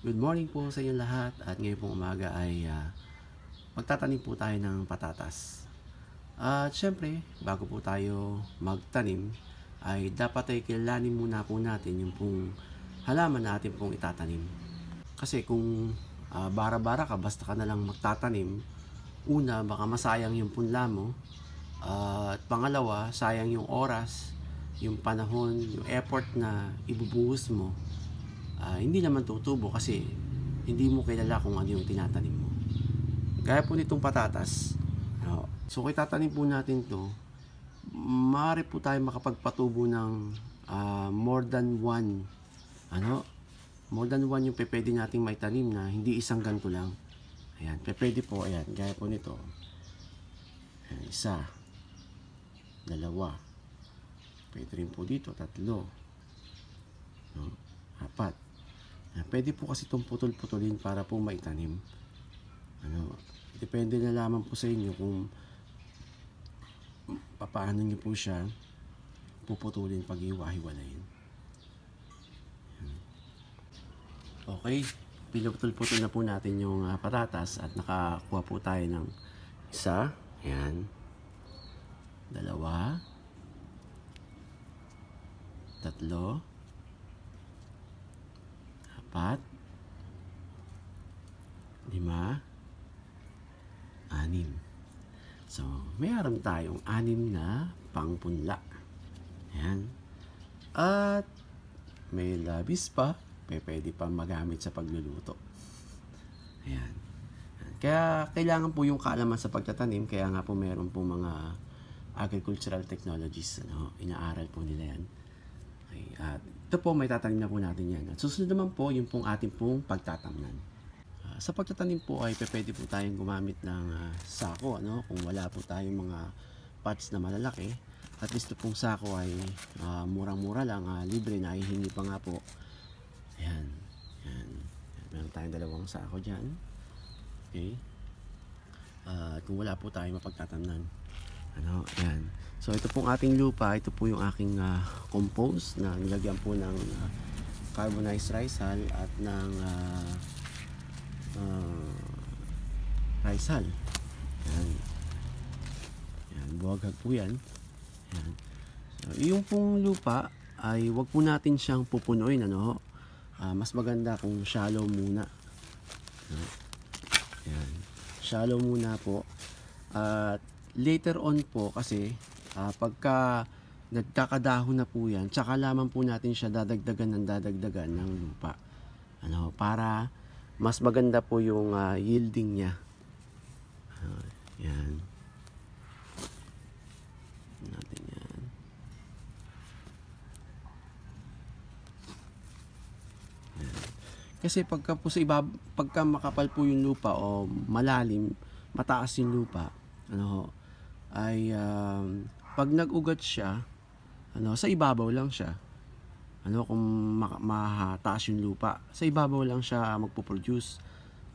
Good morning po sa inyo lahat at ngayon pong umaga ay uh, magtatanim po tayo ng patatas. At syempre, bago po tayo magtanim ay dapat ay kilalanin muna po natin yung pong halaman natin pong itatanim. Kasi kung uh, bara-bara ka, basta ka na lang magtatanim, una baka masayang yung punla mo uh, at pangalawa sayang yung oras, yung panahon, yung effort na ibubuhos mo uh, hindi naman tutubo kasi hindi mo kilala kung ano yung tinatanim mo. Gaya po nitong patatas. No? Ah, so kung itatanim po natin to, maaari po tayo makapagpatubo ng uh, more than one ano more than one yung pwede nating maitanim na hindi isang ganto lang ayan pwede po ayan gaya po nito ayan, isa dalawa pwede rin po dito tatlo no, apat Ah, pwede po kasi itong putol-putulin para po maitanim. Ano, depende na lamang po sa inyo kung paano niyo po siya puputulin pag iwahiwalayin. Okay, pinutol-putol na po natin yung uh, patatas at nakakuha po tayo ng isa, ayan, dalawa, tatlo, apat, lima, anim. So, mayroon tayong anim na pangpunla. Ayan. At may labis pa, may pwede pa magamit sa pagluluto. Ayan. Kaya kailangan po yung kaalaman sa pagtatanim, kaya nga po meron po mga agricultural technologies, ano, inaaral po nila yan. Okay, at ito po, may tatanim na po natin yan. At susunod naman po, yung pong ating pong pagtatamnan. Uh, sa pagtatanim po ay pwede po tayong gumamit ng uh, sako. Ano? Kung wala po tayong mga pots na malalaki, at least pong sako ay ah, murang-mura lang, uh, libre na, hihingi pa nga po. Ayan. Ayan. Mayroon tayong dalawang sako dyan. Okay. Uh, kung wala po tayong mapagtatamnan, ano, yan. So ito pong ating lupa, ito po yung aking uh, compost na nilagyan po ng uh, carbonized rizal at ng uh, ah, uh, rizal. Yan. Yan, buwaghag po yan. Yan. So, yung pong lupa ay wag po natin siyang pupunuin ano. Uh, mas maganda kung shallow muna. Ano? Yan. Shallow muna po. At uh, later on po kasi uh, pagka nagkakadahon na po yan, tsaka lamang po natin siya dadagdagan ng dadagdagan ng lupa. Ano, para mas maganda po yung uh, yielding niya. Uh, yan. Natin yan. yan. Kasi pagka po sa iba, pagka makapal po yung lupa o malalim, mataas yung lupa, ano ho ay um, pag nagugat siya, ano, sa ibabaw lang siya. Ano kung mahataas yung lupa, sa ibabaw lang siya magpo-produce.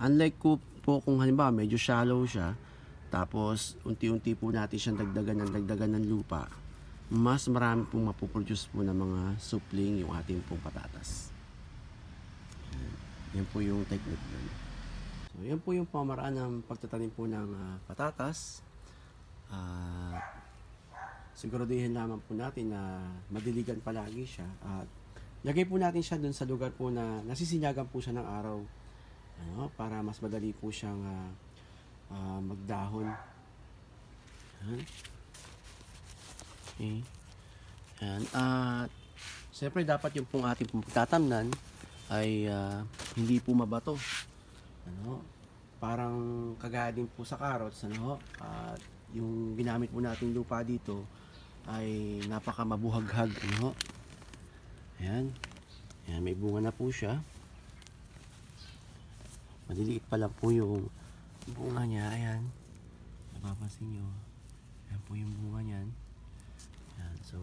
Unlike ko po kung halimbawa medyo shallow siya, tapos unti-unti po natin siyang dagdagan ng dagdagan ng lupa, mas marami pong mapoproduce po ng mga supling yung ating pong patatas. Yan po yung technique nun. So, yan po yung pamaraan ng pagtatanim po ng uh, patatas. Uh, ah, siguraduhin naman po natin na madiligan palagi siya at lagay po natin siya dun sa lugar po na nasisinyagan po siya ng araw ano, para mas madali po siyang uh, uh, magdahon. Ayan. Okay. Ayan. At uh, dapat yung pong ating pagtatamnan ay uh, hindi po mabato. Ano? Parang kagaya din po sa carrots. Ano? At yung ginamit po nating lupa dito ay napaka mabuhaghag ano ho ayan ayan may bunga na po siya maliliit pa lang po yung bunga niya ayan napapansin nyo ayan po yung bunga niyan ayan so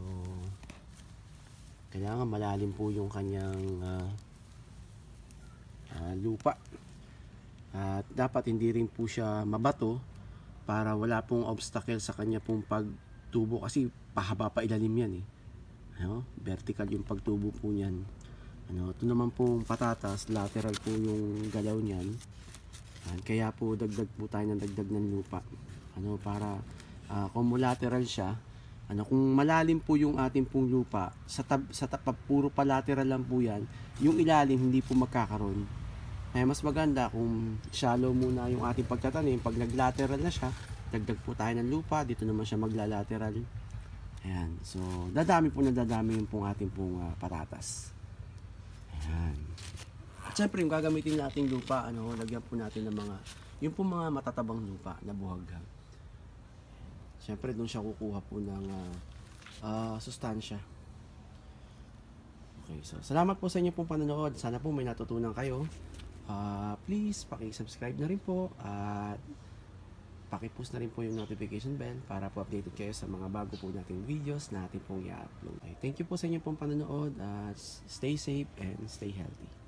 kailangan malalim po yung kanyang uh, uh, lupa at dapat hindi rin po siya mabato para wala pong obstacle sa kanya pong pagtubo kasi pahaba pa ilalim yan eh ano, vertical yung pagtubo po niyan ano, ito naman pong patatas lateral po yung galaw niyan kaya po dagdag po tayo ng dagdag ng lupa ano, para uh, lateral siya ano, kung malalim po yung ating pong lupa sa, tab, sa tab, puro pa lateral lang po yan yung ilalim hindi po magkakaroon eh mas maganda kung shallow muna yung ating pagtatanim pag naglateral na siya dagdag po tayo ng lupa dito naman siya maglalateral ayan so dadami po na dadami yung pong ating pong uh, patatas ayan at syempre yung gagamitin nating lupa ano lagyan po natin ng mga yung pong mga matatabang lupa na buhaghag syempre doon siya kukuha po ng uh, uh, sustansya Okay, so salamat po sa inyo pong panonood. Sana po may natutunan kayo uh, please paki-subscribe na rin po at paki post na rin po yung notification bell para po updated kayo sa mga bago po nating videos na ating pong i-upload. Thank you po sa inyo pong panonood at stay safe and stay healthy.